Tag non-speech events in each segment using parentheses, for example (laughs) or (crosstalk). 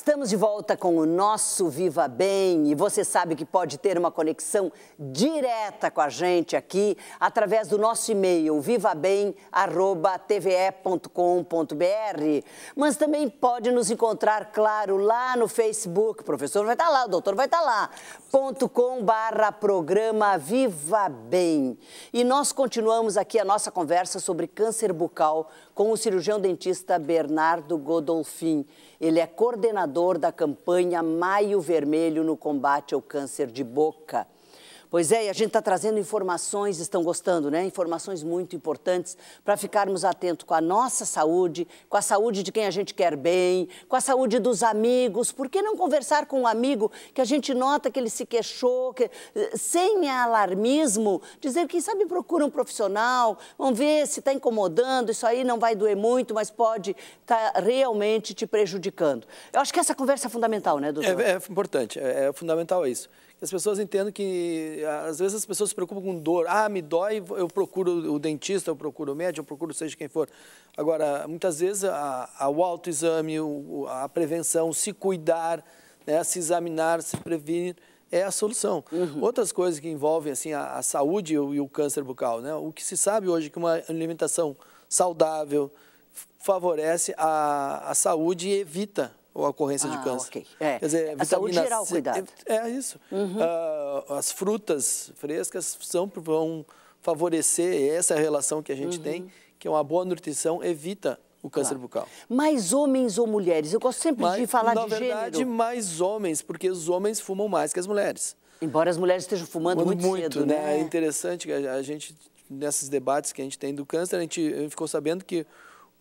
Estamos de volta com o nosso Viva Bem e você sabe que pode ter uma conexão direta com a gente aqui através do nosso e-mail vivabem@tve.com.br, mas também pode nos encontrar, claro, lá no Facebook. O professor vai estar tá lá, o doutor vai estar tá lá. .com/programa Viva Bem. E nós continuamos aqui a nossa conversa sobre câncer bucal com o cirurgião dentista Bernardo Godolfin. Ele é coordenador coordenador da campanha Maio Vermelho no combate ao câncer de boca. Pois é, e a gente está trazendo informações, estão gostando, né? Informações muito importantes para ficarmos atentos com a nossa saúde, com a saúde de quem a gente quer bem, com a saúde dos amigos. Por que não conversar com um amigo que a gente nota que ele se queixou, que, sem alarmismo, dizer que sabe procura um profissional, vamos ver se está incomodando, isso aí não vai doer muito, mas pode estar tá realmente te prejudicando. Eu acho que essa conversa é fundamental, né, doutor? É, é importante, é, é fundamental isso as pessoas entendem que, ah, às vezes, as pessoas se preocupam com dor. Ah, me dói, eu procuro o dentista, eu procuro o médico, eu procuro seja quem for. Agora, muitas vezes, a, a, o autoexame, a prevenção, se cuidar, né, se examinar, se prevenir, é a solução. Uhum. Outras coisas que envolvem assim, a, a saúde e o, e o, câncer bucal. Né? O que se sabe hoje é que uma alimentação saudável favorece a, a saúde e evita ou a ocorrência ah, de câncer. Okay. É. Quer dizer, a saúde geral, C, cuidado. É, é isso. Uhum. Uh, as frutas frescas são, vão favorecer essa relação que a gente uhum. tem, que é uma boa nutrição evita o câncer claro. bucal. Mais homens ou mulheres? Eu gosto sempre de falar de verdade, gênero. Na verdade, mais homens, porque os homens fumam mais que as mulheres. Embora as mulheres estejam fumando muito, muito cedo, né? né? É interessante que a gente, nesses debates que a gente tem do câncer, a gente ficou sabendo que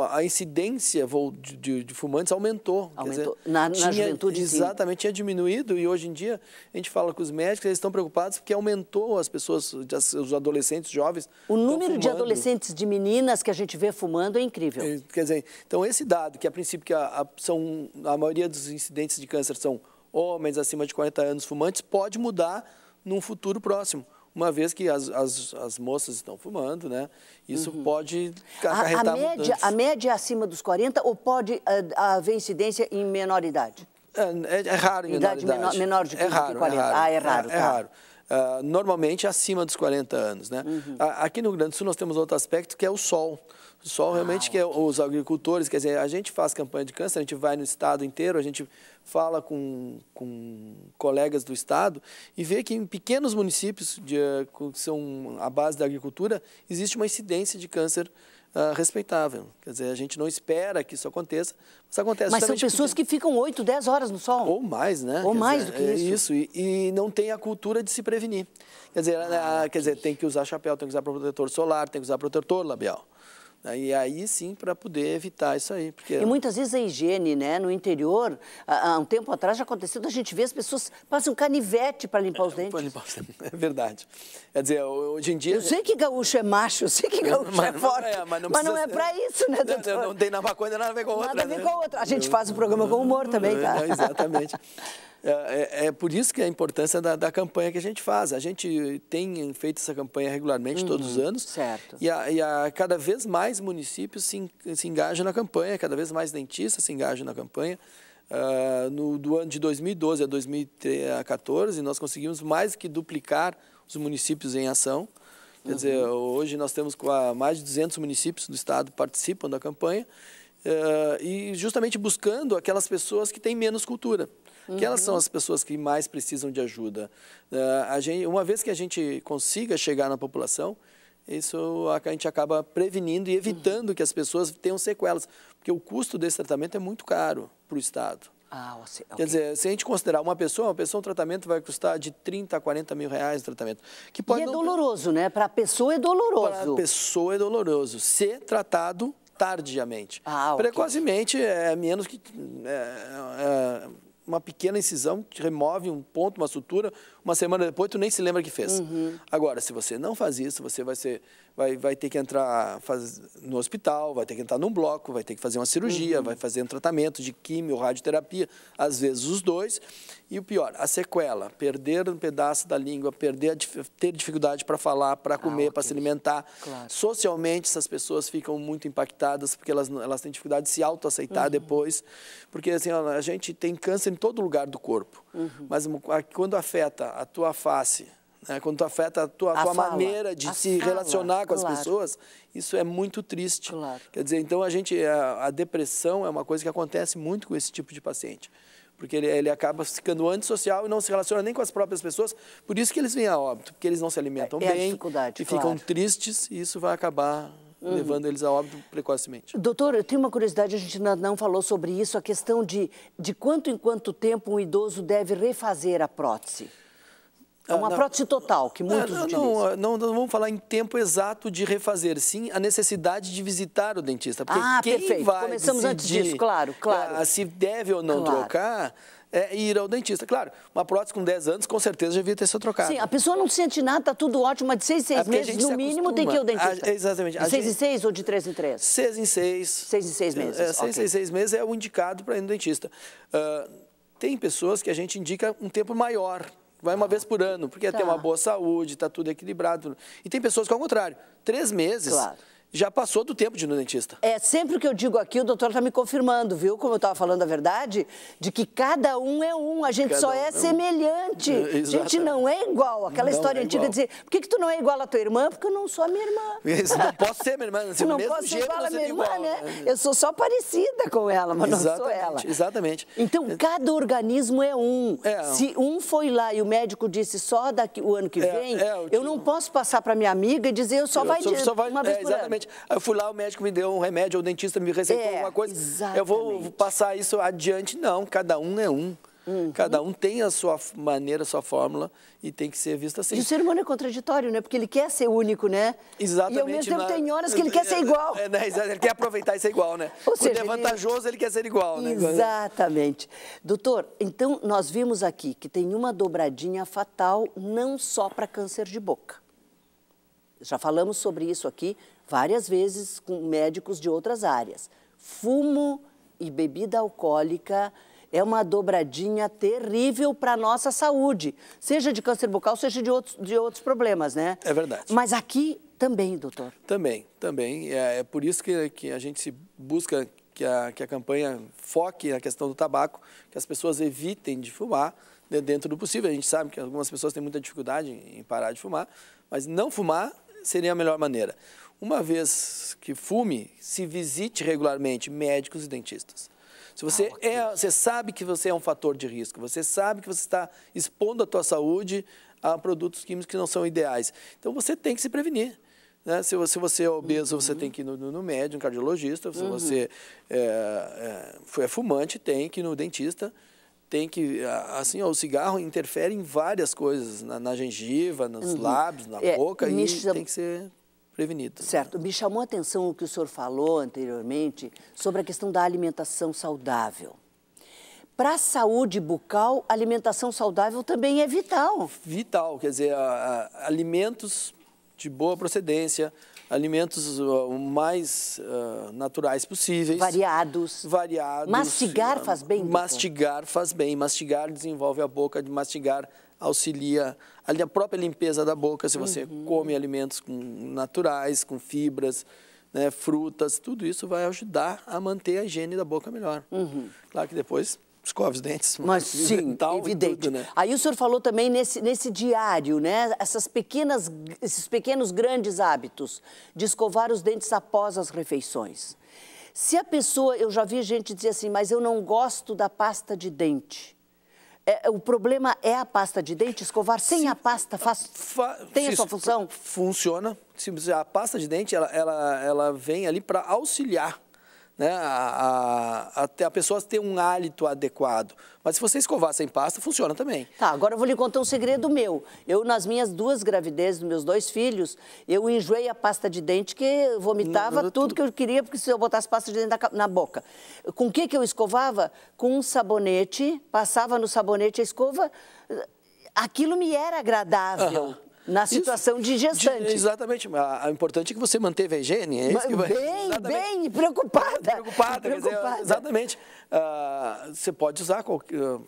a incidência de, de, de fumantes aumentou. Aumentou. Dizer, na, na tinha, juventude, Exatamente, sim. tinha diminuído e hoje em dia a gente fala com os médicos, eles estão preocupados porque aumentou as pessoas, os adolescentes jovens. O número de adolescentes, de meninas que a gente vê fumando é incrível. É, quer dizer, então esse dado, que a princípio que a, a, são, a maioria dos incidentes de câncer são homens acima de 40 anos fumantes, pode mudar num futuro próximo uma vez que as, as, as moças estão fumando, né? Isso uhum. pode acarretar a, a média, mudanças. A média é acima dos 40 ou pode eh, a, haver incidência em menor idade? É, é, é raro em idade menor idade. Menor, de 15 é raro, 40. É raro, ah, é raro. É, é tá. Ah, é raro. Uh, normalmente acima dos 40 anos, né? Uhum. Aqui no Rio Grande do Sul nós temos outro aspecto que é o sol sol realmente ah, que é os agricultores, quer dizer, a gente faz campanha de câncer, a gente vai no estado inteiro, a gente fala com, com colegas do estado e vê que em pequenos municípios de, que são a base da agricultura existe uma incidência de câncer Uh, respeitável. Quer dizer, a gente não espera que isso aconteça, mas acontece. Mas são pessoas porque... que ficam 8, 10 horas no sol. Ou mais, né? Ou quer mais dizer, do que é isso. isso. E, e, não tem a cultura de se prevenir. Quer dizer, ah, a, ah, quer dizer, tem que usar chapéu, tem que usar protetor solar, tem que usar protetor labial. Né? E aí sim para poder evitar isso aí. Porque... E muitas vezes a higiene, né? No interior, há um tempo atrás já aconteceu, a gente vê as pessoas passam canivete para limpar os é, dentes. limpar os dentes, (laughs) é verdade. Quer dizer, hoje em dia. Eu sei que gaúcho é macho, eu sei que (laughs) gaúcho mas, é, é forte. É, mas, não, mas não, é para isso, né, doutor? Não, não, tem nada, uma coisa nada a ver com outra. Nada a ver né? outra. A gente faz o programa com humor também, (laughs) tá? exatamente. É, é, é, por isso que é a importância da, da, campanha que a gente faz. A gente tem feito essa campanha regularmente uhum, todos os uhum, anos. Certo. E, a, e a, cada vez mais municípios se, se engajam na campanha, cada vez mais dentistas se engajam na campanha. Uh, no, do ano de 2012 a 2014, nós conseguimos mais que duplicar os municípios em ação. Quer uhum. dizer, hoje nós temos mais de 200 municípios do estado participam da campanha uh, e justamente buscando aquelas pessoas que têm menos cultura uhum. que elas são uhum. as pessoas que mais precisam de ajuda. Uh, gente, uma vez que a gente consiga chegar na população, isso a gente acaba prevenindo e evitando uhum. que as pessoas tenham sequelas, porque o custo desse tratamento é muito caro para o Estado. Ah, okay. Quer dizer, se a gente considerar uma pessoa, uma pessoa, um tratamento vai custar de 30 a 40 mil reais o tratamento. Que pode e é não... doloroso, né? Para a pessoa é doloroso. Para a pessoa é doloroso. Ser tratado tardiamente. Ah, okay. Precocemente é menos que... É, é uma pequena incisão, que remove um ponto, uma sutura, uma semana depois tu nem se lembra que fez. Uhum. Agora, se você não faz isso, você vai, ser, vai, vai ter que entrar faz, no hospital, vai ter que entrar num bloco, vai ter que fazer uma cirurgia, uhum. vai fazer um tratamento de químio, radioterapia, às vezes os dois. E o pior, a sequela, perder um pedaço da língua, perder ter dificuldade para falar, para ah, comer, ah, okay. para se alimentar. Claro. Socialmente, essas pessoas ficam muito impactadas porque elas, elas têm dificuldade de se autoaceitar uhum. depois. Porque assim, a gente tem câncer em todo lugar do corpo, uhum. mas quando afeta a tua face, né? quando tu afeta a tua, a tua maneira de se fala, relacionar com claro. as pessoas, isso é muito triste. Claro. Quer dizer, então a gente, a, a, depressão é uma coisa que acontece muito com esse tipo de paciente. Porque ele, ele acaba ficando antissocial e não se relaciona nem com as próprias pessoas. Por isso que eles vêm a óbito, porque eles não se alimentam é, é bem. e claro. ficam tristes e isso vai acabar Uhum. levando eles a óbito precocemente. Doutor, eu tenho uma curiosidade, a gente não falou sobre isso, a questão de, de quanto em quanto tempo um idoso deve refazer a prótese. É uma prótese total que muitos não, utilizam. Não, ah, não, não, vamos falar em tempo exato de refazer, sim a necessidade de visitar o dentista. Porque ah, quem perfeito. Vai Começamos antes disso, claro, claro. A, ah, se deve ou não claro. trocar, é ir ao dentista. Claro, uma prótese com 10 anos, com certeza já devia ter sido trocada. Sim, a pessoa não sente nada, está tudo ótimo, mas de 6 em 6 é meses, no mínimo, tem que ir ao ah, dentista. A, exatamente. De 6 em 6 ou de 3 em 3? 6 em 6. 6 em 6 é, meses. É, 6 em 6 meses é o indicado para ir no dentista. Uh, tem pessoas que a gente indica um tempo maior Vai uma vez por ano, porque tá. tem uma boa saúde, está tudo equilibrado. E tem pessoas que, ao é contrário, três meses. Claro já passou do tempo de ir no dentista. É, sempre que eu digo aqui, o doutor está me confirmando, viu? Como eu estava falando a verdade, de que cada um é um, a gente cada só um é, é semelhante. Um. É, a gente não é igual. Aquela não é história é antiga de dizer, por que, que tu não é igual à tua irmã? Porque eu não sou a minha irmã. Isso, não posso ser minha irmã. Assim, (laughs) não posso ser igual à minha irmã, igual. Né? né? Eu sou só parecida com ela, mas exatamente, não sou ela. Exatamente. Então, é. cada organismo é um. É. Se um foi lá e o médico disse só daqui o ano que vem, eu, eu não posso passar para minha amiga e dizer, eu só eu vai, só, só vai uma vez por exatamente. ano. Aí eu fui lá, o médico me deu um remédio, ou o dentista me receitou é, alguma coisa. Exatamente. Eu vou passar isso adiante. Não, cada um é um. Uhum. Cada um tem a sua maneira, a sua fórmula e tem que ser visto assim. E o ser humano é contraditório, né? Porque ele quer ser único, né? Exatamente. E ao mesmo tempo na... tem horas que ele (laughs) quer ser igual. É, né? Ele quer aproveitar e ser igual, né? Ou Quando é vantajoso, ele... ele... quer ser igual, né? Exatamente. Doutor, então nós vimos aqui que tem uma dobradinha fatal não só para câncer de boca. Já falamos sobre isso aqui, várias vezes com médicos de outras áreas. Fumo e bebida alcoólica é uma dobradinha terrível para a nossa saúde, seja de câncer bucal, seja de outros, de outros problemas, né? É verdade. Mas aqui também, doutor. Também, também. É, é por isso que, que a gente se busca que a, que a campanha foque na questão do tabaco, que as pessoas evitem de fumar né, dentro do possível. A gente sabe que algumas pessoas têm muita dificuldade em parar de fumar, mas não fumar seria a melhor maneira. Uma vez que fume, se visite regularmente médicos e dentistas. Se você, ah, é, você sabe que você é um fator de risco, você sabe que você está expondo a tua saúde a produtos químicos que não são ideais. Então, você tem que se prevenir. Né? Se, você, se, você, é obeso, uhum. você tem uhum. que ir no, no médico, no cardiologista. Se uhum. você é, é, é, fumante, tem que ir no dentista. Tem que, assim, ó, o cigarro interfere em várias coisas, na, na gengiva, nos uhum. lábios, na é, boca, e tem que ser prevenido. Certo. Me chamou a atenção o que o senhor falou anteriormente sobre a questão da alimentação saudável. Para a saúde bucal, alimentação saudável também é vital. Vital, quer dizer, alimentos de boa procedência, alimentos uh, o mais uh, naturais possíveis. Variados. Variados. Mastigar uh, faz bem? Mastigar faz bem. Mastigar desenvolve a boca, de mastigar auxilia a própria limpeza da boca, se você uhum. come alimentos com, naturais, com fibras, né, frutas, tudo isso vai ajudar a manter a higiene da boca melhor. Uhum. Claro que depois escova os dentes. Mas sim, (laughs) tal, evidente. Tudo, né? Aí o senhor falou também nesse, nesse diário, né? Essas pequenas, esses pequenos grandes hábitos de escovar os dentes após as refeições. Se a pessoa, eu já vi gente dizer assim, mas eu não gosto da pasta de dente é, o problema é a pasta de dente? Escovar sem Sim, a pasta faz, fa tem a sua função? Funciona. Se a pasta de dente, ela, ela, ela vem ali para auxiliar né, a, a, a, pessoa ter um hálito adequado. Mas se você escovar sem pasta, funciona também. Tá, agora eu vou lhe contar um segredo meu. Eu, nas minhas duas gravidezes, dos meus dois filhos, eu enjoei a pasta de dente, que vomitava não, não, tudo, que eu queria, porque se eu botasse pasta de dente na, na boca. Com o que, que eu escovava? Com um sabonete, passava no sabonete a escova aquilo me era agradável. Uhum. Na situação isso, de gestante. De, exatamente. A, a importante é que você manteve a higiene. É bem, vai, (laughs) bem preocupada. Preocupada, preocupada. Dizer, exatamente. Uh, você pode usar qualquer ah,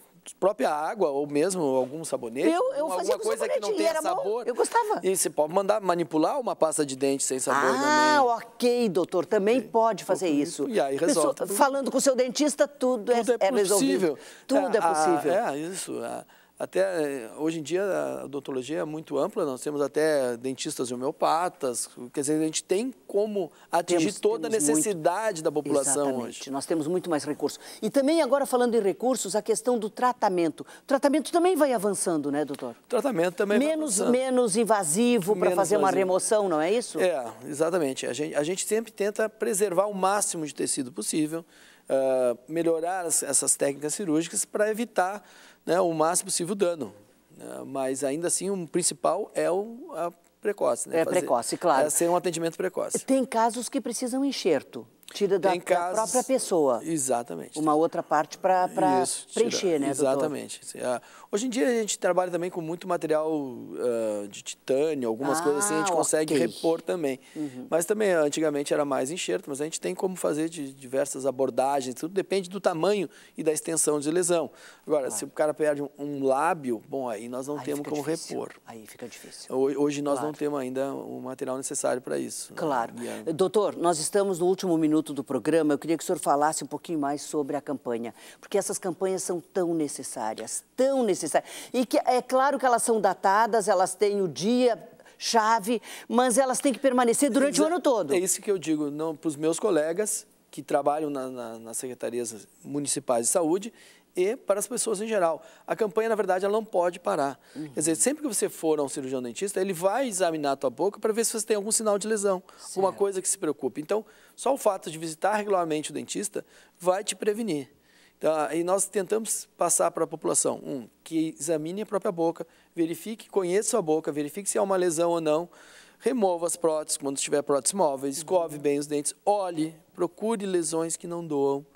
própria água ou mesmo algum sabonete. Eu, eu alguma coisa que não tenha sabor. Bom, eu gostava. E você pode mandar manipular uma pasta de dente sem sabor ah, também. Ah, ok, doutor. Também okay. pode fazer isso. E aí resolve. Pessoa, falando com o seu dentista, tudo, é tudo é, é, possível. tudo ah, é possível. é, isso até eh, hoje em dia a odontologia é muito ampla, nós temos até dentistas e homeopatas, quer dizer, a gente tem como atingir temos, toda temos a necessidade muito. da população Exatamente. hoje. Nós temos muito mais recursos. E também agora falando em recursos, a questão do tratamento. O tratamento também vai avançando, né, doutor? O tratamento também menos, vai avançando. Menos invasivo para fazer invasivo. uma remoção, não é isso? É, exatamente. A gente, a gente sempre tenta preservar o máximo de tecido possível, uh, melhorar as, essas técnicas cirúrgicas para evitar né, o máximo possível dano. Né? Mas ainda assim, o principal é o, a precoce. Né? É Fazer, precoce, claro. É ser um atendimento precoce. Tem casos que precisam enxerto. Tira da, casos, da, própria pessoa. Exatamente. Uma outra parte para preencher, né, Exatamente. Doutor? É. Hoje em dia a gente trabalha também com muito material uh, de titânio, algumas ah, coisas assim, a gente ah, consegue okay. repor também. Uhum. Mas também, antigamente era mais enxerto, mas a gente tem como fazer de diversas abordagens, tudo depende do tamanho e da extensão de lesão. Agora, claro. se o cara perde um, um, lábio, bom, aí nós não aí temos como difícil. repor. Aí fica difícil. Hoje nós claro. não temos ainda o material necessário para isso. Né? Claro. Né? Doutor, nós estamos no último minuto minuto do programa, eu queria que o senhor falasse um pouquinho mais sobre a campanha, porque essas campanhas são tão necessárias, tão necessárias. E que é claro que elas são datadas, elas têm o dia chave, mas elas têm que permanecer durante Exa o ano todo. É isso que eu digo para os meus colegas que trabalham na, na, nas secretarias municipais de saúde e para as pessoas em geral. A campanha, na verdade, ela não pode parar. Uhum. Quer dizer, uhum. sempre que você for a um cirurgião dentista, ele vai examinar a tua boca para ver se você tem algum sinal de lesão, certo. alguma coisa que se preocupe. Então, só o fato de visitar regularmente o dentista vai te prevenir. Então, e nós tentamos passar para a população, um, que examine a própria boca, verifique, conheça a sua boca, verifique se há uma lesão ou não, remova as próteses quando estiver próteses móveis, escove uhum. bem os dentes, olhe, procure lesões que não doam.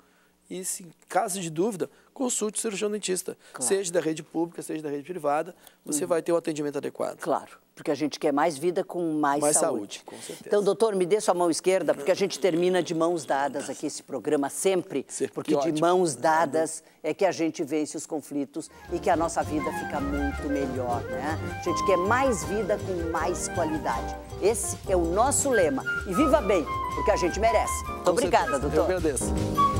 E, se, caso de dúvida, consulte o cirurgião dentista, claro. seja da rede pública, seja da rede privada, você uhum. vai ter o um atendimento adequado. Claro, porque a gente quer mais vida com mais, mais saúde. saúde. Com certeza. Então, doutor, me dê sua mão esquerda, porque a gente termina de mãos dadas tá. aqui esse programa sempre, sempre porque de ótimo. mãos dadas é que a gente vence os conflitos e que a nossa vida fica muito melhor, né? A gente quer mais vida com mais qualidade. Esse é o nosso lema. E viva bem, porque a gente merece. Muito obrigada, certeza. doutor. Eu agradeço.